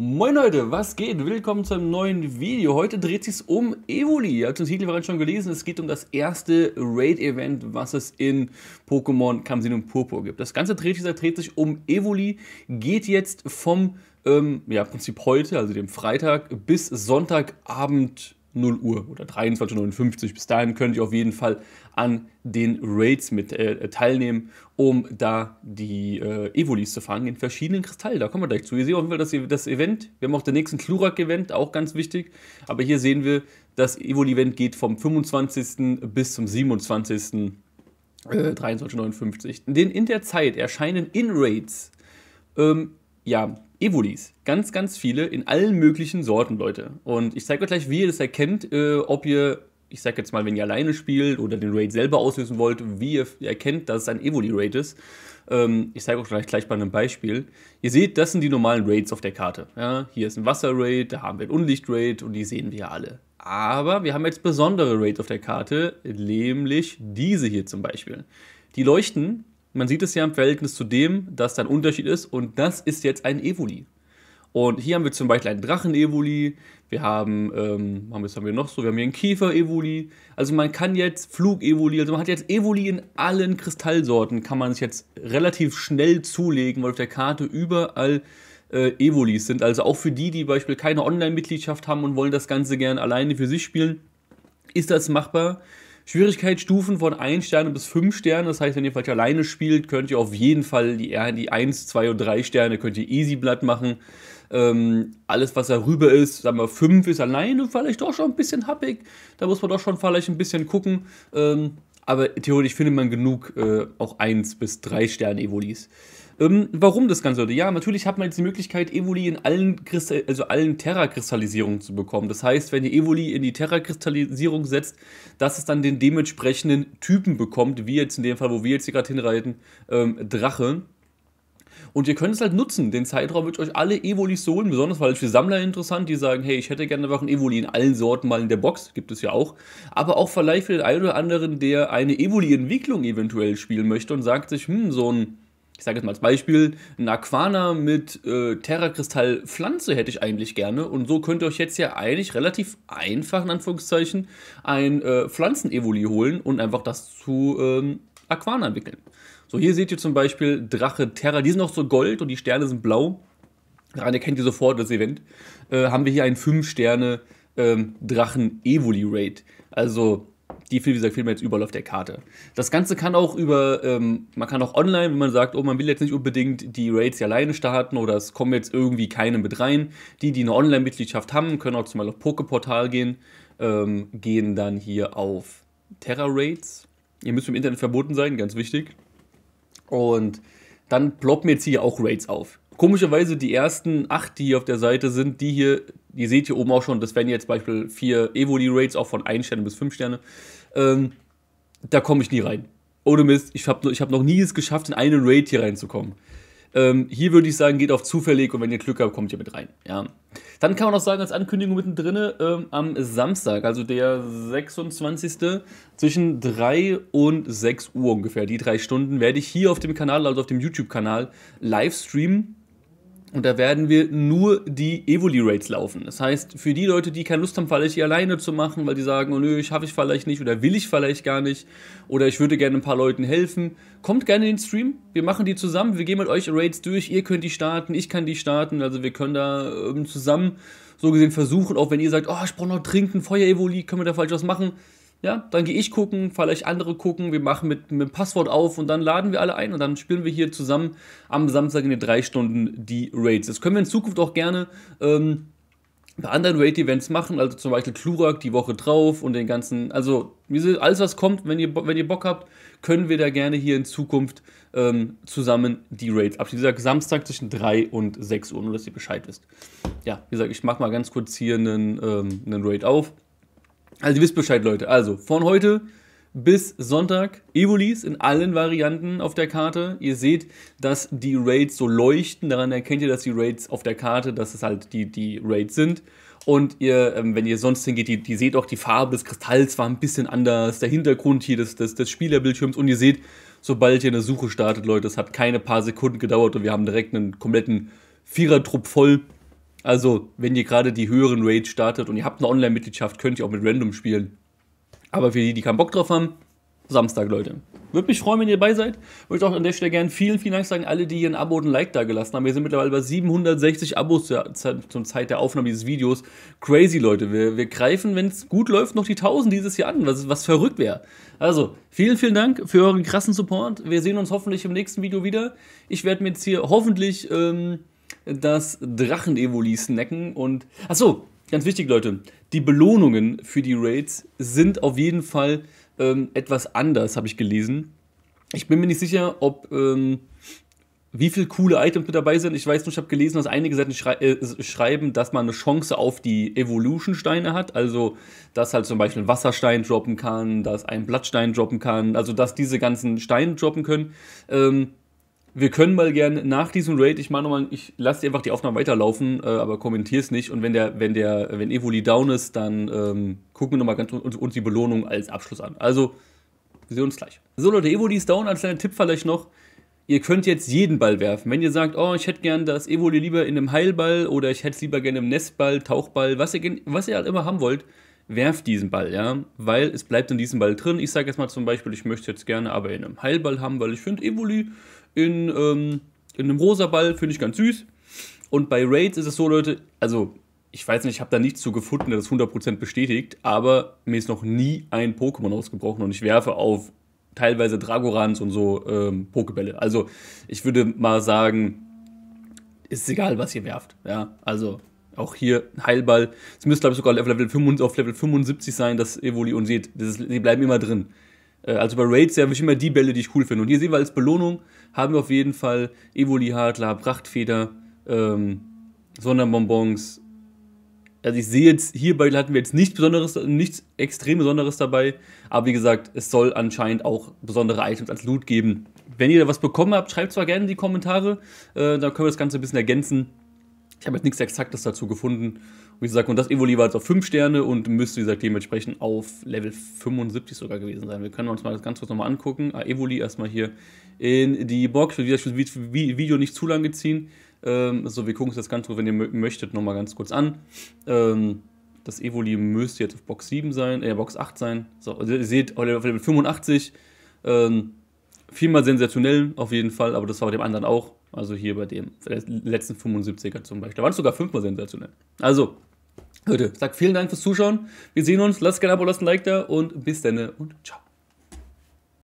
Moin Leute, was geht? Willkommen zu einem neuen Video. Heute dreht sich um Evoli. Ihr habt den Titel bereits schon gelesen. Es geht um das erste Raid-Event, was es in Pokémon Kamsin und Purpur gibt. Das ganze dreht sich, dreht sich um Evoli, geht jetzt vom ähm, ja, Prinzip heute, also dem Freitag, bis Sonntagabend 0 Uhr oder 23.59 Uhr. Bis dahin könnt ihr auf jeden Fall an den Raids mit äh, teilnehmen, um da die äh, Evolis zu fangen in verschiedenen Kristallen. Da kommen wir gleich zu. Ihr seht auf jeden Fall das, e-, das Event. Wir haben auch den nächsten Klurak-Event, auch ganz wichtig. Aber hier sehen wir, das Evoli-Event geht vom 25. bis zum 27. Äh, 23.59. Denn in der Zeit erscheinen in Raids ähm, ja, Evolis. Ganz, ganz viele in allen möglichen Sorten, Leute. Und ich zeige euch gleich, wie ihr das erkennt, äh, ob ihr, ich sage jetzt mal, wenn ihr alleine spielt oder den Raid selber auslösen wollt, wie ihr erkennt, dass es ein Evoli-Raid ist. Ähm, ich zeige euch gleich, gleich bei einem Beispiel. Ihr seht, das sind die normalen Raids auf der Karte. Ja, hier ist ein Wasser-Raid, da haben wir ein Unlicht-Raid und die sehen wir alle. Aber wir haben jetzt besondere Raids auf der Karte, nämlich diese hier zum Beispiel. Die leuchten man sieht es ja im Verhältnis zu dem, dass da ein Unterschied ist und das ist jetzt ein Evoli. Und hier haben wir zum Beispiel einen Drachen-Evoli, wir haben, ähm, was haben wir noch so, wir haben hier einen käfer evoli Also man kann jetzt Flug-Evoli, also man hat jetzt Evoli in allen Kristallsorten, kann man sich jetzt relativ schnell zulegen, weil auf der Karte überall äh, Evolis sind. Also auch für die, die zum Beispiel keine Online-Mitgliedschaft haben und wollen das Ganze gerne alleine für sich spielen, ist das machbar. Schwierigkeitsstufen von 1 Sterne bis 5 Sterne. Das heißt, wenn ihr vielleicht alleine spielt, könnt ihr auf jeden Fall die, die 1, 2 und 3 Sterne könnt ihr easy blatt machen. Ähm, alles, was darüber ist, sagen wir 5 ist alleine vielleicht doch schon ein bisschen happig. Da muss man doch schon vielleicht ein bisschen gucken. Ähm, aber theoretisch findet man genug äh, auch 1 bis 3 Sterne Evolis. Ähm, warum das Ganze, Ja, natürlich hat man jetzt die Möglichkeit, Evoli in allen, also allen Terra-Kristallisierungen zu bekommen. Das heißt, wenn ihr Evoli in die Terra-Kristallisierung setzt, dass es dann den dementsprechenden Typen bekommt, wie jetzt in dem Fall, wo wir jetzt hier gerade hinreiten, ähm, Drache. Und ihr könnt es halt nutzen. Den Zeitraum wird euch alle Evolis so holen, besonders weil es für Sammler interessant, die sagen, hey, ich hätte gerne einfach ein Evoli in allen Sorten mal in der Box, gibt es ja auch. Aber auch vielleicht für den einen oder anderen, der eine Evoli-Entwicklung eventuell spielen möchte und sagt sich, hm, so ein ich sage jetzt mal als Beispiel, ein Aquana mit äh, Terrakristall Pflanze hätte ich eigentlich gerne. Und so könnt ihr euch jetzt ja eigentlich relativ einfach, in Anführungszeichen, ein äh, Pflanzen-Evoli holen und einfach das zu ähm, Aquana entwickeln. So, hier seht ihr zum Beispiel Drache Terra. Die sind auch so gold und die Sterne sind blau. Daran erkennt ihr sofort das Event. Äh, haben wir hier einen 5-Sterne-Drachen-Evoli-Raid. Ähm, also die wie gesagt, vielmehr jetzt überall auf der Karte. Das Ganze kann auch über, ähm, man kann auch online, wenn man sagt, oh, man will jetzt nicht unbedingt die Raids ja alleine starten oder es kommen jetzt irgendwie keine mit rein. Die, die eine Online-Mitgliedschaft haben, können auch zum Beispiel auf Pokeportal gehen, ähm, gehen dann hier auf Terra Raids. Ihr müsst im Internet verboten sein, ganz wichtig. Und dann ploppen jetzt hier auch Raids auf komischerweise die ersten acht, die hier auf der Seite sind, die hier, ihr seht hier oben auch schon, das wären jetzt Beispiel vier Evoli-Rates, auch von 1 Sterne bis 5 Sterne. Ähm, da komme ich nie rein. Ohne Mist, ich habe ich hab noch nie es geschafft, in eine Raid hier reinzukommen. Ähm, hier würde ich sagen, geht auf zufällig und wenn ihr Glück habt, kommt ihr mit rein. Ja. Dann kann man auch sagen, als Ankündigung mittendrin ähm, am Samstag, also der 26. zwischen 3 und 6 Uhr ungefähr, die drei Stunden, werde ich hier auf dem Kanal, also auf dem YouTube-Kanal, live streamen. Und da werden wir nur die Evoli-Rates laufen. Das heißt, für die Leute, die keine Lust haben, vielleicht die alleine zu machen, weil die sagen, oh nö, ich habe ich vielleicht nicht oder will ich vielleicht gar nicht oder ich würde gerne ein paar Leuten helfen, kommt gerne in den Stream. Wir machen die zusammen, wir gehen mit euch Rates durch, ihr könnt die starten, ich kann die starten, also wir können da ähm, zusammen so gesehen versuchen, auch wenn ihr sagt, oh, ich brauche noch trinken, Feuer-Evoli, können wir da vielleicht was machen, ja, dann gehe ich gucken, vielleicht andere gucken, wir machen mit, mit dem Passwort auf und dann laden wir alle ein und dann spielen wir hier zusammen am Samstag in den drei Stunden die Raids. Das können wir in Zukunft auch gerne ähm, bei anderen Raid-Events machen, also zum Beispiel Klurak die Woche drauf und den ganzen, also alles was kommt, wenn ihr, wenn ihr Bock habt, können wir da gerne hier in Zukunft ähm, zusammen die Raids ab. Wie gesagt, Samstag zwischen 3 und 6 Uhr, nur dass ihr Bescheid wisst. Ja, wie gesagt, ich mache mal ganz kurz hier einen, ähm, einen Raid auf. Also ihr wisst Bescheid, Leute. Also von heute bis Sonntag Evolis in allen Varianten auf der Karte. Ihr seht, dass die Raids so leuchten. Daran erkennt ihr, dass die Raids auf der Karte, dass es halt die, die Raids sind. Und ihr, ähm, wenn ihr sonst hingeht, die, ihr seht auch, die Farbe des Kristalls war ein bisschen anders. Der Hintergrund hier des, des, des Spielerbildschirms. Und ihr seht, sobald ihr eine Suche startet, Leute, es hat keine paar Sekunden gedauert und wir haben direkt einen kompletten Vierertrupp voll also, wenn ihr gerade die höheren Raids startet und ihr habt eine Online-Mitgliedschaft, könnt ihr auch mit Random spielen. Aber für die, die keinen Bock drauf haben, Samstag, Leute. Würde mich freuen, wenn ihr dabei seid. Würde ich auch an der Stelle gerne vielen, vielen Dank sagen, alle, die hier ein Abo und ein Like da gelassen haben. Wir sind mittlerweile bei 760 Abos zur Zeit der Aufnahme dieses Videos. Crazy, Leute. Wir, wir greifen, wenn es gut läuft, noch die 1000 dieses Jahr an, was, was verrückt wäre. Also, vielen, vielen Dank für euren krassen Support. Wir sehen uns hoffentlich im nächsten Video wieder. Ich werde mir jetzt hier hoffentlich. Ähm das Drachen-Evoli snacken und. Achso, ganz wichtig, Leute. Die Belohnungen für die Raids sind auf jeden Fall ähm, etwas anders, habe ich gelesen. Ich bin mir nicht sicher, ob. Ähm, wie viele coole Items mit dabei sind. Ich weiß nur, ich habe gelesen, dass einige Seiten schrei äh, schreiben, dass man eine Chance auf die Evolution-Steine hat. Also, dass halt zum Beispiel ein Wasserstein droppen kann, dass ein Blattstein droppen kann. Also, dass diese ganzen Steine droppen können. Ähm, wir können mal gerne nach diesem Raid, ich mache nochmal, ich lasse einfach die Aufnahme weiterlaufen, äh, aber kommentiere es nicht. Und wenn der, wenn der, wenn Evoli down ist, dann ähm, gucken wir nochmal ganz uns, uns die Belohnung als Abschluss an. Also, wir sehen uns gleich. So Leute, Evoli ist down, als kleiner Tipp vielleicht noch. Ihr könnt jetzt jeden Ball werfen. Wenn ihr sagt, oh, ich hätte gern das Evoli lieber in einem Heilball oder ich hätte es lieber gerne im Nestball, Tauchball, was ihr, was ihr halt immer haben wollt, werf diesen Ball, ja, weil es bleibt in diesem Ball drin. Ich sage jetzt mal zum Beispiel, ich möchte jetzt gerne aber in einem Heilball haben, weil ich finde Evoli in, ähm, in einem rosa Ball finde ich ganz süß. Und bei Raids ist es so, Leute, also ich weiß nicht, ich habe da nichts zu gefunden, der das 100% bestätigt, aber mir ist noch nie ein Pokémon ausgebrochen und ich werfe auf teilweise Dragorans und so ähm, Pokebälle. Also ich würde mal sagen, ist egal, was ihr werft. Ja, also auch hier Heilball. Es müsste, glaube ich, sogar auf Level, 75, auf Level 75 sein, dass Evoli und seht, sie bleiben immer drin. Äh, also bei Raids habe ich immer die Bälle, die ich cool finde. Und hier sehen wir als Belohnung, haben wir auf jeden Fall Evoli-Hadler, Prachtfeder, ähm, Sonderbonbons. Also ich sehe jetzt, hierbei hatten wir jetzt nichts Besonderes, nichts extrem Besonderes dabei. Aber wie gesagt, es soll anscheinend auch besondere Items als Loot geben. Wenn ihr da was bekommen habt, schreibt zwar gerne in die Kommentare. Äh, dann können wir das Ganze ein bisschen ergänzen. Ich habe jetzt nichts Exaktes dazu gefunden. Und wie gesagt, und das Evoli war jetzt auf 5 Sterne und müsste, wie gesagt, dementsprechend auf Level 75 sogar gewesen sein. Wir können uns mal das ganz kurz nochmal angucken. Ah, Evoli erstmal hier in die Box. Wie gesagt, ich will das Video nicht zu lange ziehen. Ähm, so, wir gucken uns das ganz kurz, wenn ihr möchtet, nochmal ganz kurz an. Ähm, das Evoli müsste jetzt auf Box 7 sein, äh, Box 8 sein. So, also ihr seht, auf Level 85. Ähm, viermal sensationell auf jeden Fall, aber das war bei dem anderen auch. Also hier bei den letzten 75er zum Beispiel. Da waren es sogar fünfmal sensationell. Also, Leute, sagt vielen Dank fürs Zuschauen. Wir sehen uns. Lasst gerne ein Abo, lasst ein Like da und bis dann und ciao.